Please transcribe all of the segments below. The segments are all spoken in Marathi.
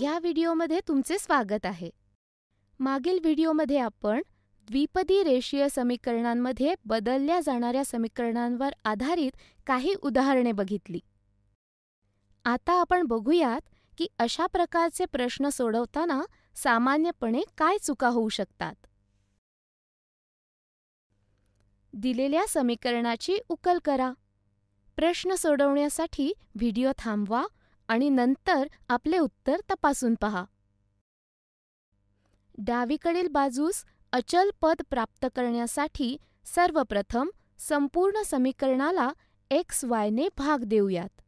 या व्हिडिओमध्ये तुमचे स्वागत आहे मागील व्हिडिओमध्ये आपण द्विपदी रेषीय समीकरणांमध्ये बदलल्या जाणाऱ्या समीकरणांवर आधारित काही उदाहरणे बघितली आता आपण बघूयात की अशा प्रकारचे प्रश्न सोडवताना सामान्यपणे काय चुका होऊ शकतात दिलेल्या समीकरणाची उकल करा प्रश्न सोडवण्यासाठी व्हिडिओ थांबवा आणि नंतर आपले उत्तर तपासून पहा डावीकडील बाजूस अचल पद प्राप्त करण्यासाठी सर्वप्रथम संपूर्ण समीकरणाला एक्स ने भाग देऊयात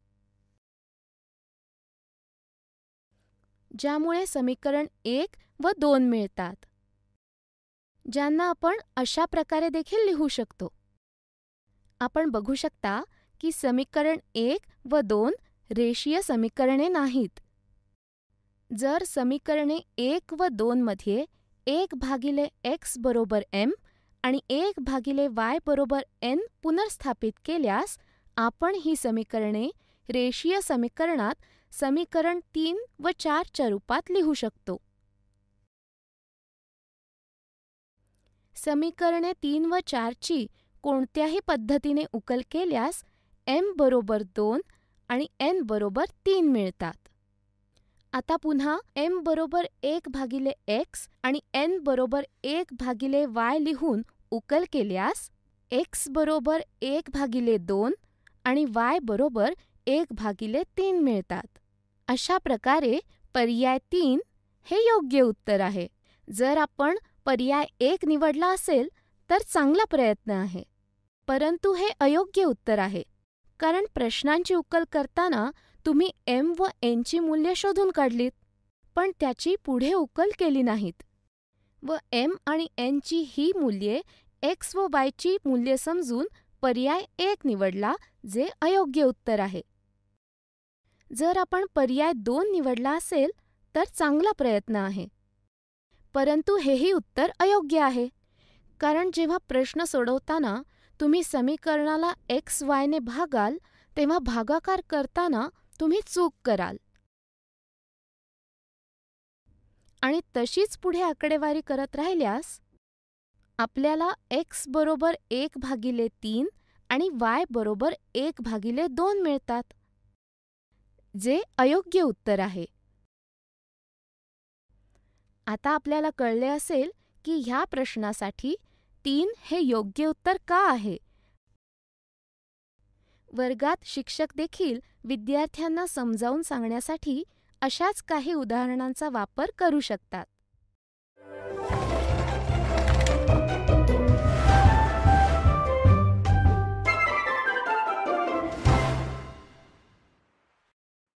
ज्यामुळे समीकरण एक व दोन मिळतात ज्यांना आपण अशा प्रकारे देखील लिहू शकतो आपण बघू शकता की समीकरण एक व दोन रेषीय समीकरणे नाहीत जर समीकरणे एक व मध्ये एक भागिले एक्स बरोबर एम आणि एक भागिले वाय बरोबर एन पुनर्स्थापित केल्यास आपण ही समीकरणे रेषीय समीकरणात समीकरण तीन व चारच्या रूपात लिहू शकतो समीकरणे तीन व चारची कोणत्याही पद्धतीने उकल केल्यास एम बरोबर दोन आणि एन बरोबर तीन मिळतात आता पुन्हा एम बरोबर एक भागिले एक्स आणि एन बरोबर एक भागिले वाय लिहून उकल केल्यास एक्स बरोबर एक भागिले दोन आणि वाय बरोबर एक भागिले तीन मिळतात अशा प्रकारे पर्याय तीन हे योग्य उत्तर आहे जर आपण पर्याय एक निवडला असेल तर चांगला प्रयत्न आहे परंतु हे अयोग्य उत्तर आहे कारण प्रश्नांची उकल करताना तुम्ही एम व एनची मूल्ये शोधून काढलीत पण त्याची पुढे उकल केली नाहीत व एम आणि एनची ही मूल्ये एक्स व वायची मूल्ये समजून पर्याय एक निवडला जे अयोग्य उत्तर आहे जर आपण पर्याय दोन निवडला असेल तर चांगला प्रयत्न आहे परंतु हेही उत्तर अयोग्य आहे कारण जेव्हा प्रश्न सोडवताना तुम्ही समीकरणाला एक्स वायने भागाल तेव्हा भागाकार करताना तुम्ही चूक कराल आणि तशीच पुढे आकडेवारी करत राहिल्यास आपल्याला एक्स बरोबर एक भागिले तीन आणि वाय बरोबर एक भागिले दोन मिळतात जे अयोग्य उत्तर आहे आता आपल्याला कळले असेल की ह्या प्रश्नासाठी तीन हे योग्य उत्तर का आहे वर्गात शिक्षक देखील विद्यार्थ्यांना समजावून सांगण्यासाठी अशाच काही उदाहरणांचा वापर करू शकतात